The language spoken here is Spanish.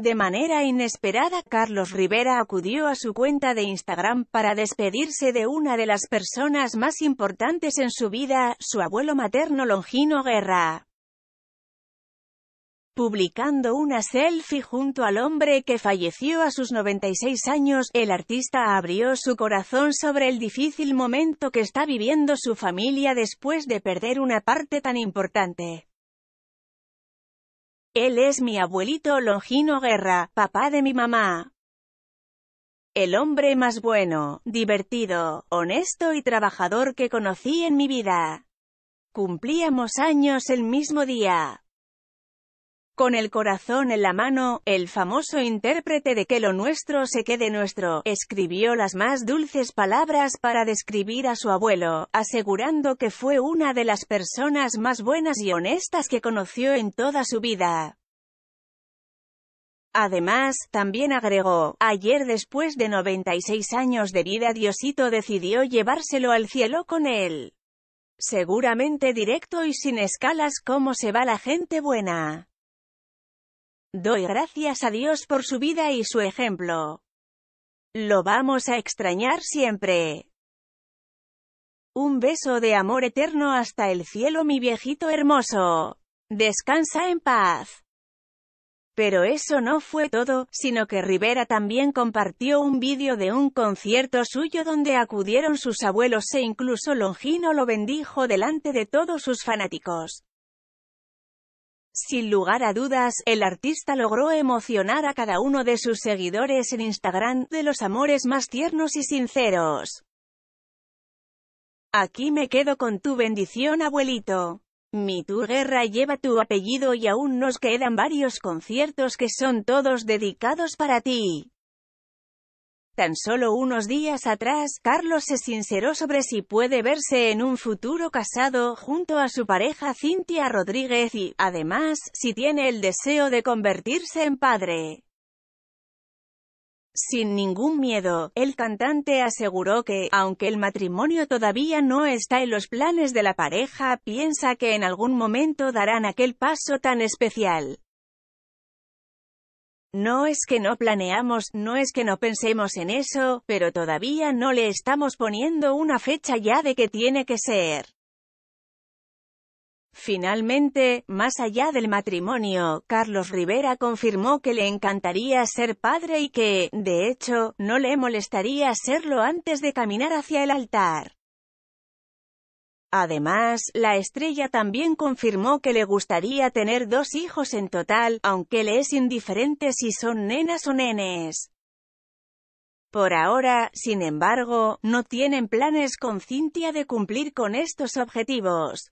De manera inesperada Carlos Rivera acudió a su cuenta de Instagram para despedirse de una de las personas más importantes en su vida, su abuelo materno Longino Guerra. Publicando una selfie junto al hombre que falleció a sus 96 años, el artista abrió su corazón sobre el difícil momento que está viviendo su familia después de perder una parte tan importante. Él es mi abuelito Longino Guerra, papá de mi mamá. El hombre más bueno, divertido, honesto y trabajador que conocí en mi vida. Cumplíamos años el mismo día. Con el corazón en la mano, el famoso intérprete de que lo nuestro se quede nuestro, escribió las más dulces palabras para describir a su abuelo, asegurando que fue una de las personas más buenas y honestas que conoció en toda su vida. Además, también agregó, ayer después de 96 años de vida Diosito decidió llevárselo al cielo con él. Seguramente directo y sin escalas cómo se va la gente buena. Doy gracias a Dios por su vida y su ejemplo. Lo vamos a extrañar siempre. Un beso de amor eterno hasta el cielo mi viejito hermoso. Descansa en paz. Pero eso no fue todo, sino que Rivera también compartió un vídeo de un concierto suyo donde acudieron sus abuelos e incluso Longino lo bendijo delante de todos sus fanáticos. Sin lugar a dudas, el artista logró emocionar a cada uno de sus seguidores en Instagram, de los amores más tiernos y sinceros. Aquí me quedo con tu bendición abuelito. Mi tour guerra lleva tu apellido y aún nos quedan varios conciertos que son todos dedicados para ti. Tan solo unos días atrás, Carlos se sinceró sobre si puede verse en un futuro casado junto a su pareja Cintia Rodríguez y, además, si tiene el deseo de convertirse en padre. Sin ningún miedo, el cantante aseguró que, aunque el matrimonio todavía no está en los planes de la pareja, piensa que en algún momento darán aquel paso tan especial. No es que no planeamos, no es que no pensemos en eso, pero todavía no le estamos poniendo una fecha ya de que tiene que ser. Finalmente, más allá del matrimonio, Carlos Rivera confirmó que le encantaría ser padre y que, de hecho, no le molestaría serlo antes de caminar hacia el altar. Además, la estrella también confirmó que le gustaría tener dos hijos en total, aunque le es indiferente si son nenas o nenes. Por ahora, sin embargo, no tienen planes con Cintia de cumplir con estos objetivos.